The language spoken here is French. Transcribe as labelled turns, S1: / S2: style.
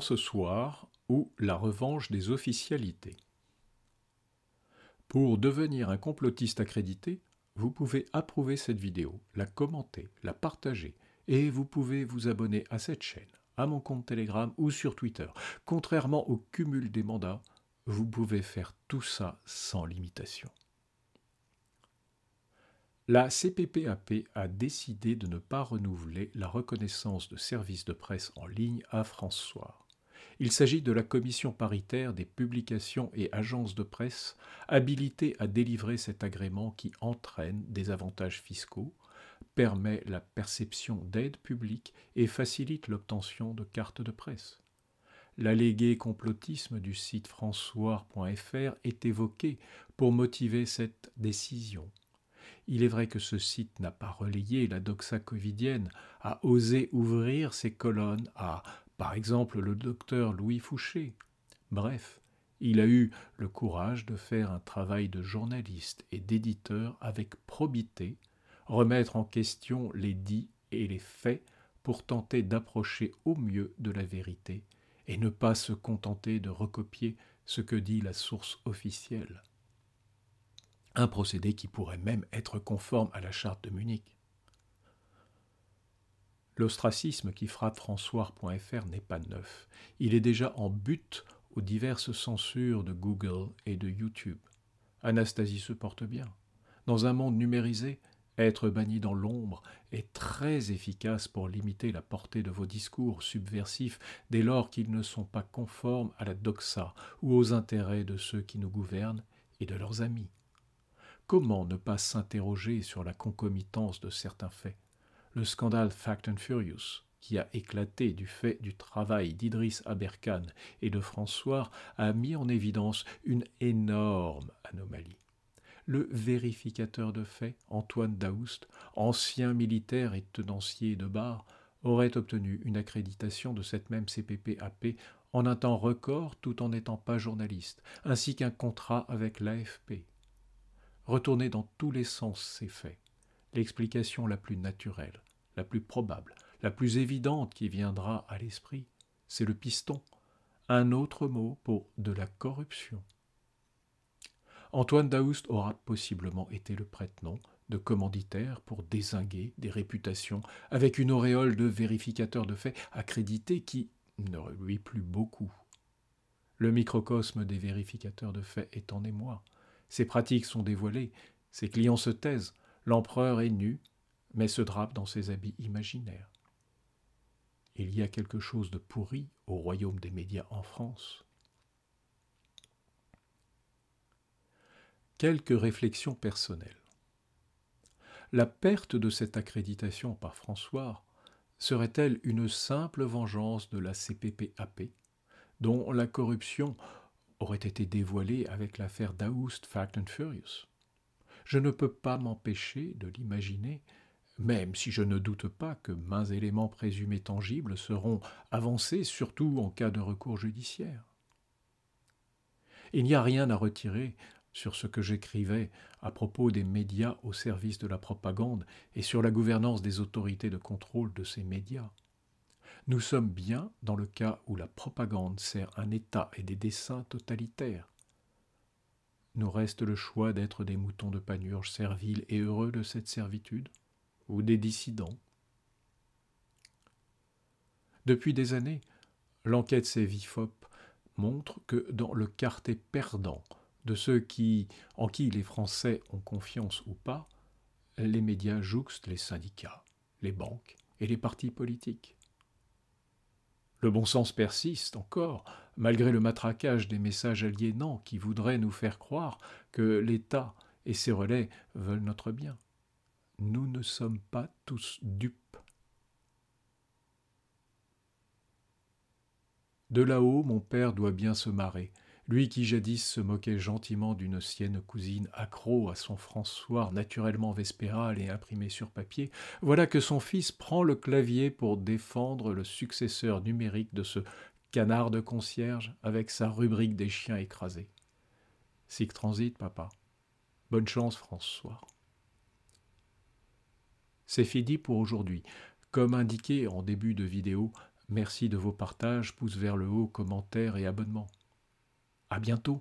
S1: ce Soir ou La revanche des officialités. Pour devenir un complotiste accrédité, vous pouvez approuver cette vidéo, la commenter, la partager, et vous pouvez vous abonner à cette chaîne, à mon compte Telegram ou sur Twitter. Contrairement au cumul des mandats, vous pouvez faire tout ça sans limitation. La CPPAP a décidé de ne pas renouveler la reconnaissance de services de presse en ligne à François. Il s'agit de la commission paritaire des publications et agences de presse habilitée à délivrer cet agrément qui entraîne des avantages fiscaux, permet la perception d'aides publiques et facilite l'obtention de cartes de presse. L'allégué complotisme du site françois.fr est évoqué pour motiver cette décision. Il est vrai que ce site n'a pas relayé la doxa covidienne, a osé ouvrir ses colonnes à, par exemple, le docteur Louis Fouché. Bref, il a eu le courage de faire un travail de journaliste et d'éditeur avec probité, remettre en question les dits et les faits pour tenter d'approcher au mieux de la vérité et ne pas se contenter de recopier ce que dit la source officielle un procédé qui pourrait même être conforme à la charte de Munich. L'ostracisme qui frappe François.fr n'est pas neuf. Il est déjà en butte aux diverses censures de Google et de YouTube. Anastasie se porte bien. Dans un monde numérisé, être banni dans l'ombre est très efficace pour limiter la portée de vos discours subversifs dès lors qu'ils ne sont pas conformes à la doxa ou aux intérêts de ceux qui nous gouvernent et de leurs amis. Comment ne pas s'interroger sur la concomitance de certains faits Le scandale Fact and Furious, qui a éclaté du fait du travail d'Idriss Aberkan et de François, a mis en évidence une énorme anomalie. Le vérificateur de faits, Antoine Daoust, ancien militaire et tenancier de bar, aurait obtenu une accréditation de cette même CPPAP en un temps record tout en n'étant pas journaliste, ainsi qu'un contrat avec l'AFP. Retourner dans tous les sens ces faits, l'explication la plus naturelle, la plus probable, la plus évidente qui viendra à l'esprit, c'est le piston, un autre mot pour de la corruption. Antoine Daoust aura possiblement été le prête-nom de commanditaire pour désinguer des réputations avec une auréole de vérificateur de faits accrédité qui ne lui plus beaucoup. Le microcosme des vérificateurs de faits est en émoi. Ses pratiques sont dévoilées, ses clients se taisent, l'empereur est nu, mais se drape dans ses habits imaginaires. Il y a quelque chose de pourri au royaume des médias en France. Quelques réflexions personnelles. La perte de cette accréditation par François serait-elle une simple vengeance de la CPPAP, dont la corruption aurait été dévoilé avec l'affaire Daoust Fact and Furious. Je ne peux pas m'empêcher de l'imaginer, même si je ne doute pas que mains éléments présumés tangibles seront avancés, surtout en cas de recours judiciaire. Il n'y a rien à retirer sur ce que j'écrivais à propos des médias au service de la propagande et sur la gouvernance des autorités de contrôle de ces médias. Nous sommes bien dans le cas où la propagande sert un État et des desseins totalitaires. Nous reste le choix d'être des moutons de panurge serviles et heureux de cette servitude, ou des dissidents. Depuis des années, l'enquête Sévifop montre que dans le quartier perdant de ceux en qui les Français ont confiance ou pas, les médias jouxtent les syndicats, les banques et les partis politiques. Le bon sens persiste encore, malgré le matraquage des messages aliénants qui voudraient nous faire croire que l'État et ses relais veulent notre bien. Nous ne sommes pas tous dupes. De là-haut, mon père doit bien se marrer lui qui jadis se moquait gentiment d'une sienne cousine accro à son François naturellement vespéral et imprimé sur papier, voilà que son fils prend le clavier pour défendre le successeur numérique de ce canard de concierge avec sa rubrique des chiens écrasés. Sic transit, papa. Bonne chance, François. C'est fini pour aujourd'hui. Comme indiqué en début de vidéo, merci de vos partages, pouces vers le haut, commentaires et abonnements. À bientôt